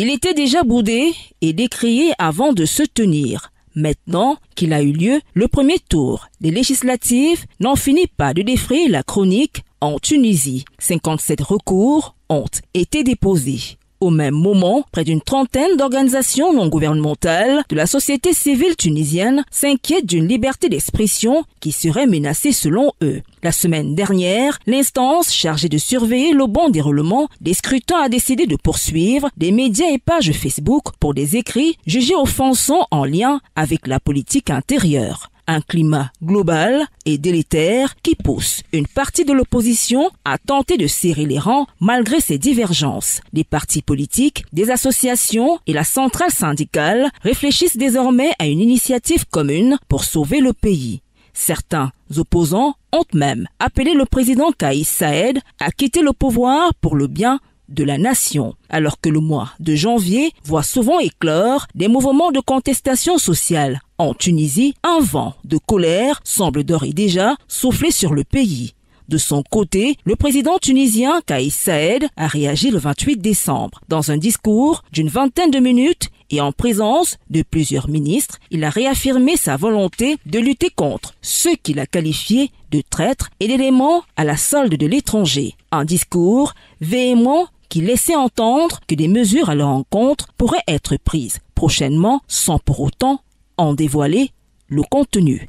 Il était déjà boudé et décrié avant de se tenir. Maintenant qu'il a eu lieu, le premier tour des législatives n'en finit pas de défrayer la chronique en Tunisie. 57 recours ont été déposés. Au même moment, près d'une trentaine d'organisations non gouvernementales de la société civile tunisienne s'inquiètent d'une liberté d'expression qui serait menacée selon eux. La semaine dernière, l'instance chargée de surveiller le bon déroulement des scrutins a décidé de poursuivre des médias et pages Facebook pour des écrits jugés offensants en lien avec la politique intérieure un climat global et délétère qui pousse une partie de l'opposition à tenter de serrer les rangs malgré ses divergences. Les partis politiques, des associations et la centrale syndicale réfléchissent désormais à une initiative commune pour sauver le pays. Certains opposants ont même appelé le président Kaïs Saed à quitter le pouvoir pour le bien de la nation, alors que le mois de janvier voit souvent éclore des mouvements de contestation sociale. En Tunisie, un vent de colère semble d'ores et déjà souffler sur le pays. De son côté, le président tunisien Kais Saed a réagi le 28 décembre. Dans un discours d'une vingtaine de minutes et en présence de plusieurs ministres, il a réaffirmé sa volonté de lutter contre ceux qu'il a qualifiés de traîtres et d'éléments à la solde de l'étranger. Un discours véhément qui laissait entendre que des mesures à leur encontre pourraient être prises prochainement sans pour autant en dévoiler le contenu.